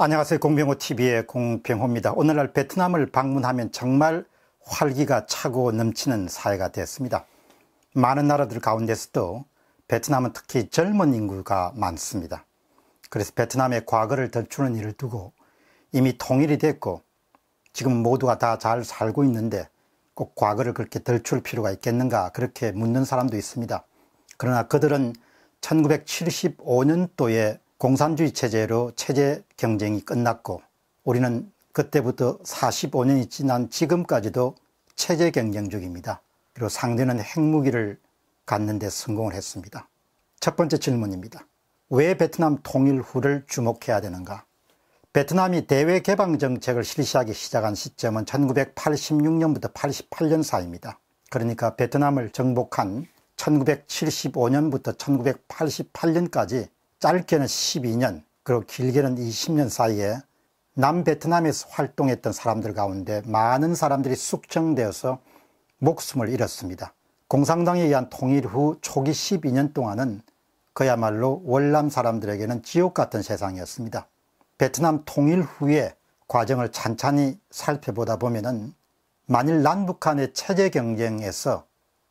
안녕하세요. 공병호TV의 공병호입니다. 오늘날 베트남을 방문하면 정말 활기가 차고 넘치는 사회가 됐습니다. 많은 나라들 가운데서도 베트남은 특히 젊은 인구가 많습니다. 그래서 베트남의 과거를 덧추는 일을 두고 이미 통일이 됐고 지금 모두가 다 잘 살고 있는데 꼭 과거를 그렇게 덜출 필요가 있겠는가 그렇게 묻는 사람도 있습니다. 그러나 그들은 1975년도에 공산주의 체제로 체제 경쟁이 끝났고 우리는 그때부터 45년이 지난 지금까지도 체제 경쟁 중입니다. 그리고 상대는 핵무기를 갖는 데 성공을 했습니다. 첫 번째 질문입니다. 왜 베트남 통일 후를 주목해야 되는가? 베트남이 대외 개방 정책을 실시하기 시작한 시점은 1986년부터 88년 사이입니다. 그러니까 베트남을 정복한 1975년부터 1988년까지 짧게는 12년 그리고 길게는 20년 사이에 남베트남에서 활동했던 사람들 가운데 많은 사람들이 숙청되어서 목숨을 잃었습니다. 공산당에 의한 통일 후 초기 12년 동안은 그야말로 월남 사람들에게는 지옥 같은 세상이었습니다. 베트남 통일 후에 과정을 찬찬히 살펴보다 보면은 만일 남북한의 체제 경쟁에서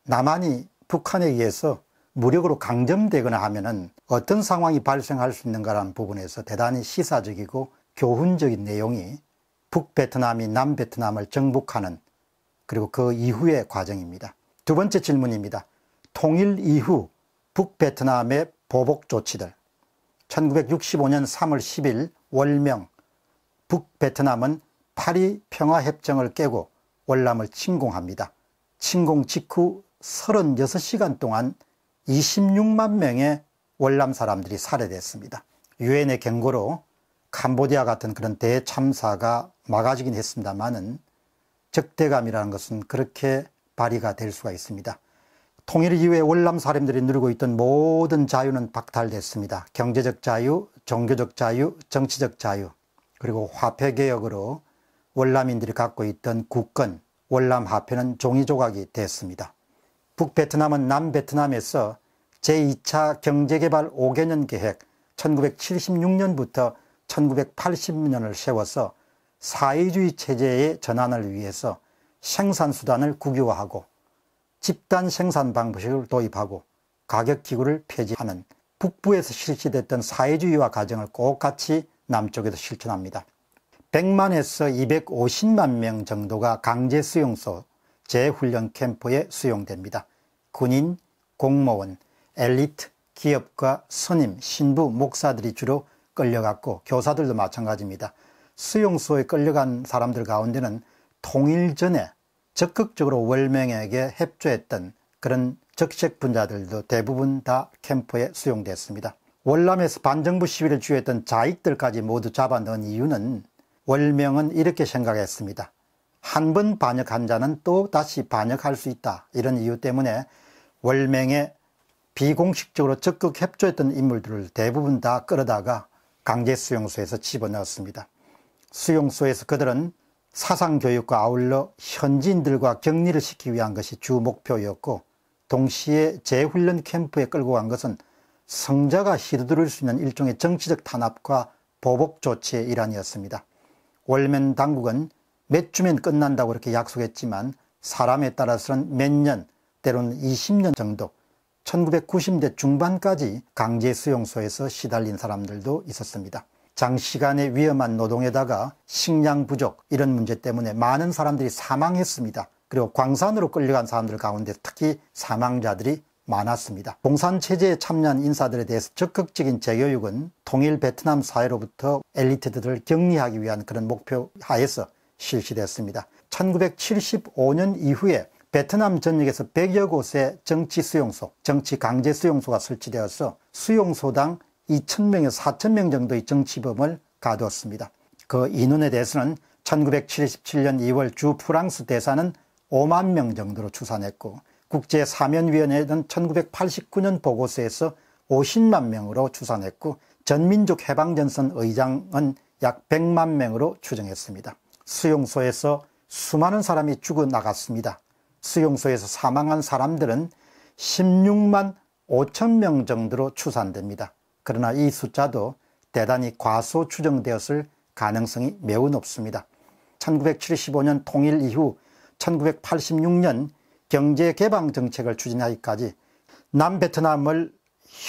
남한이 북한에 의해서 무력으로 강점되거나 하면은 어떤 상황이 발생할 수 있는가라는 부분에서 대단히 시사적이고 교훈적인 내용이 북베트남이 남베트남을 정복하는 그리고 그 이후의 과정입니다. 두 번째 질문입니다. 통일 이후 북베트남의 보복 조치들 1965년 3월 10일 월명 북베트남은 파리 평화협정을 깨고 월남을 침공합니다. 침공 직후 36시간 동안 26만 명의 월남 사람들이 살해됐습니다. 유엔의 경고로 캄보디아 같은 그런 대참사가 막아지긴 했습니다만은 적대감이라는 것은 그렇게 발휘가 될 수가 있습니다. 통일 이후에 월남 사람들이 누리고 있던 모든 자유는 박탈됐습니다. 경제적 자유, 종교적 자유, 정치적 자유, 그리고 화폐개혁으로 월남인들이 갖고 있던 국권, 월남 화폐는 종이 조각이 됐습니다. 북베트남은 남베트남에서 제2차 경제개발 5개년 계획 1976년부터 1980년을 세워서 사회주의 체제의 전환을 위해서 생산수단을 국유화하고 집단 생산 방식을 도입하고 가격기구를 폐지하는 북부에서 실시됐던 사회주의와 가정을 꼭 같이 남쪽에서 실천합니다. 100만에서 250만 명 정도가 강제 수용소 재훈련 캠프에 수용됩니다. 군인, 공무원, 엘리트, 기업과 스님, 신부, 목사들이 주로 끌려갔고 교사들도 마찬가지입니다. 수용소에 끌려간 사람들 가운데는 통일 전에 적극적으로 월명에게 협조했던 그런 적색 분자들도 대부분 다 캠프에 수용됐습니다. 월남에서 반정부 시위를 주했던 자익들까지 모두 잡아넣은 이유는 월명은 이렇게 생각했습니다. 한 번 반역한 자는 또 다시 반역할 수 있다. 이런 이유 때문에 월명의 비공식적으로 적극 협조했던 인물들을 대부분 다 끌어다가 강제 수용소에서 집어넣었습니다. 수용소에서 그들은 사상교육과 아울러 현지인들과 격리를 시키기 위한 것이 주 목표였고 동시에 재훈련 캠프에 끌고 간 것은 성자가 시도들을 수 있는 일종의 정치적 탄압과 보복 조치의 일환이었습니다. 월면 당국은 몇 주면 끝난다고 이렇게 약속했지만 사람에 따라서는 몇 년, 때로는 20년 정도 1990대 중반까지 강제 수용소에서 시달린 사람들도 있었습니다. 장시간의 위험한 노동에다가 식량 부족 이런 문제 때문에 많은 사람들이 사망했습니다. 그리고 광산으로 끌려간 사람들 가운데 특히 사망자들이 많았습니다. 공산체제에 참여한 인사들에 대해서 적극적인 재교육은 통일 베트남 사회로부터 엘리트들을 격리하기 위한 그런 목표 하에서 실시됐습니다. 1975년 이후에 베트남 전역에서 100여 곳의 정치 수용소, 정치 강제 수용소가 설치되어서 수용소당 2,000명에서 4,000명 정도의 정치범을 가두었습니다. 그 인원에 대해서는 1977년 2월 주 프랑스 대사는 5만 명 정도로 추산했고 국제사면위원회는 1989년 보고서에서 50만 명으로 추산했고 전민족 해방전선 의장은 약 100만 명으로 추정했습니다. 수용소에서 수많은 사람이 죽어나갔습니다. 수용소에서 사망한 사람들은 16만 5천 명 정도로 추산됩니다. 그러나 이 숫자도 대단히 과소 추정되었을 가능성이 매우 높습니다. 1975년 통일 이후 1986년 경제개방정책을 추진하기까지 남베트남을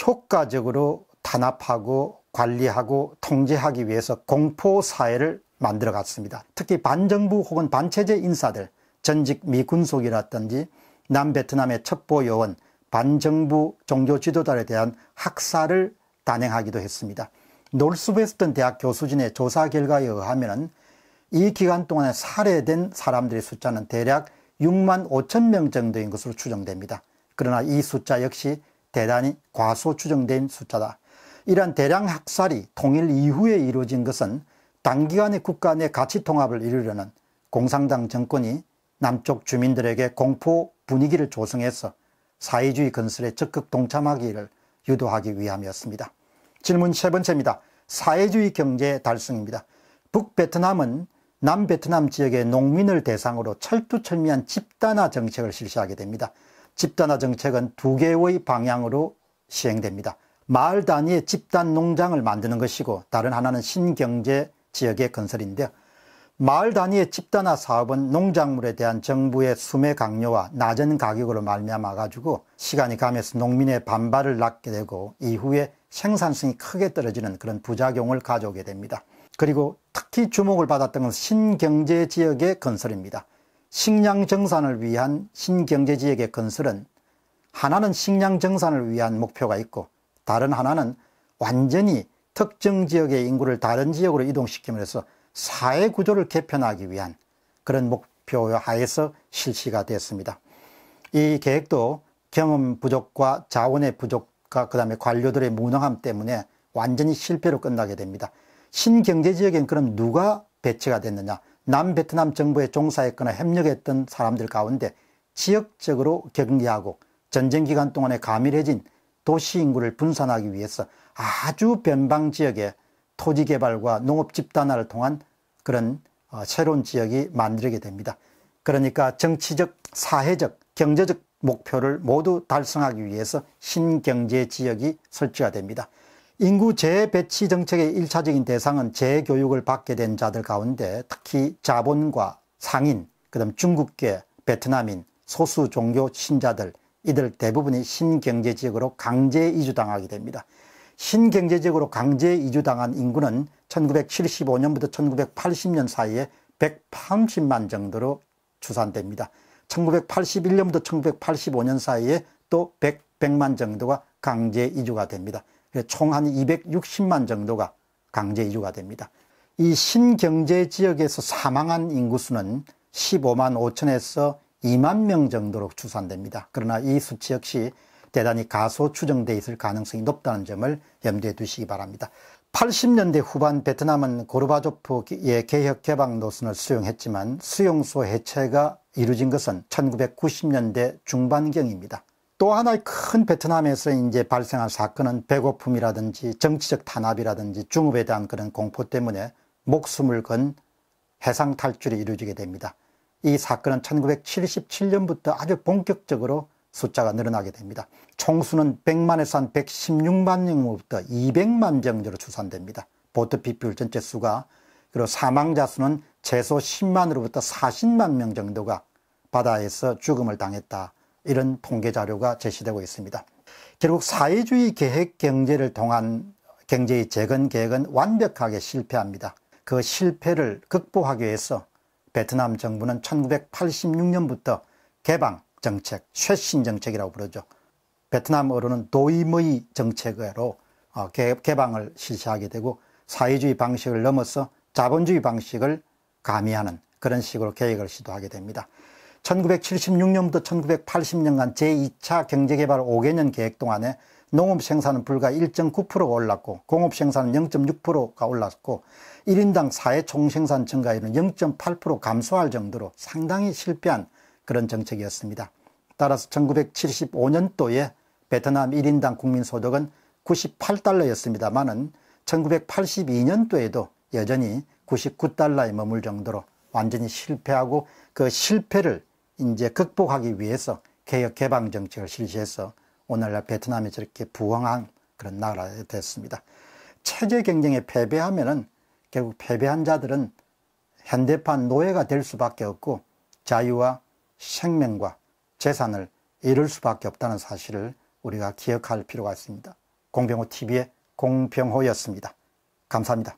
효과적으로 탄압하고 관리하고 통제하기 위해서 공포사회를 만들어갔습니다. 특히 반정부 혹은 반체제 인사들, 전직 미 군속이라든지 남베트남의 첩보 요원, 반정부 종교 지도자에 대한 학살을 단행하기도 했습니다. 놀스웨스턴 대학 교수진의 조사 결과에 의하면 이 기간 동안에 살해된 사람들의 숫자는 대략 6만 5천 명 정도인 것으로 추정됩니다. 그러나 이 숫자 역시 대단히 과소 추정된 숫자다. 이러한 대량 학살이 통일 이후에 이루어진 것은 단기간에 국가 내 가치 통합을 이루려는 공산당 정권이 남쪽 주민들에게 공포 분위기를 조성해서 사회주의 건설에 적극 동참하기를 유도하기 위함이었습니다. 질문 세 번째입니다. 사회주의 경제 달성입니다. 북베트남은 남베트남 지역의 농민을 대상으로 철두철미한 집단화 정책을 실시하게 됩니다. 집단화 정책은 두 개의 방향으로 시행됩니다. 마을 단위의 집단 농장을 만드는 것이고 다른 하나는 신경제 지역의 건설인데요. 마을 단위의 집단화 사업은 농작물에 대한 정부의 수매 강요와 낮은 가격으로 말미암아 가지고 시간이 가면서 농민의 반발을 낳게 되고 이후에 생산성이 크게 떨어지는 그런 부작용을 가져오게 됩니다. 그리고 특히 주목을 받았던 것은 신경제 지역의 건설입니다. 식량 정산을 위한 신경제 지역의 건설은 하나는 식량 정산을 위한 목표가 있고 다른 하나는 완전히 특정 지역의 인구를 다른 지역으로 이동시키면서 사회 구조를 개편하기 위한 그런 목표 하에서 실시가 됐습니다이 계획도 경험 부족과 자원의 부족과 그다음에 관료들의 무능함 때문에 완전히 실패로 끝나게 됩니다. 신경제 지역엔 그럼 누가 배치가 됐느냐? 남베트남 정부에 종사했거나 협력했던 사람들 가운데 지역적으로 격리하고 전쟁 기간 동안에 가밀해진 도시 인구를 분산하기 위해서 아주 변방 지역에 토지 개발과 농업 집단화를 통한 그런 어, 새로운 지역이 만들게 됩니다. 그러니까 정치적, 사회적, 경제적 목표를 모두 달성하기 위해서 신경제 지역이 설치가 됩니다. 인구 재배치 정책의 1차적인 대상은 재교육을 받게 된 자들 가운데 특히 자본과 상인, 그 다음 중국계, 베트남인, 소수 종교 신자들, 이들 대부분이 신경제 지역으로 강제 이주당하게 됩니다. 신경제적으로 강제 이주당한 인구는 1975년부터 1980년 사이에 130만 정도로 추산됩니다. 1981년부터 1985년 사이에 또 100, 만 정도가 강제 이주가 됩니다. 총 한 260만 정도가 강제 이주가 됩니다. 이 신경제 지역에서 사망한 인구수는 15만 5천에서 2만 명 정도로 추산됩니다. 그러나 이 수치 역시 대단히 가소 추정돼 있을 가능성이 높다는 점을 염두에 두시기 바랍니다. 80년대 후반 베트남은 고르바조프의 개혁 개방 노선을 수용했지만 수용소 해체가 이루어진 것은 1990년대 중반경입니다. 또 하나의 큰 베트남에서 이제 발생한 사건은 배고픔이라든지 정치적 탄압이라든지 중업에 대한 그런 공포 때문에 목숨을 건 해상 탈출이 이루어지게 됩니다. 이 사건은 1977년부터 아주 본격적으로 숫자가 늘어나게 됩니다. 총수는 100만에서 한 116만 명으로부터 200만 정도로 추산됩니다. 보트 피플 전체 수가 그리고 사망자 수는 최소 10만으로부터 40만 명 정도가 바다에서 죽음을 당했다. 이런 통계 자료가 제시되고 있습니다. 결국 사회주의 계획 경제를 통한 경제의 재건 계획은 완벽하게 실패합니다. 그 실패를 극복하기 위해서 베트남 정부는 1986년부터 개방, 정책, 쇄신 정책이라고 부르죠. 베트남어로는 도임의 정책으로 어, 개방을 실시하게 되고 사회주의 방식을 넘어서 자본주의 방식을 가미하는 그런 식으로 계획을 시도하게 됩니다. 1976년부터 1980년간 제2차 경제개발 5개년 계획 동안에 농업 생산은 불과 1.9%가 올랐고 공업 생산은 0.6%가 올랐고 1인당 사회 총생산 증가율은 0.8% 감소할 정도로 상당히 실패한 그런 정책이었습니다. 따라서 1975년도에 베트남 1인당 국민소득은 98달러였습니다만은 1982년도에도 여전히 99달러에 머물 정도로 완전히 실패하고 그 실패를 이제 극복하기 위해서 개혁 개방 정책을 실시해서 오늘날 베트남이 저렇게 부흥한 그런 나라가 됐습니다. 체제 경쟁에 패배하면은 결국 패배한 자들은 현대판 노예가 될 수밖에 없고 자유와 생명과 재산을 잃을 수밖에 없다는 사실을 우리가 기억할 필요가 있습니다. 공병호 TV의 공병호였습니다. 감사합니다.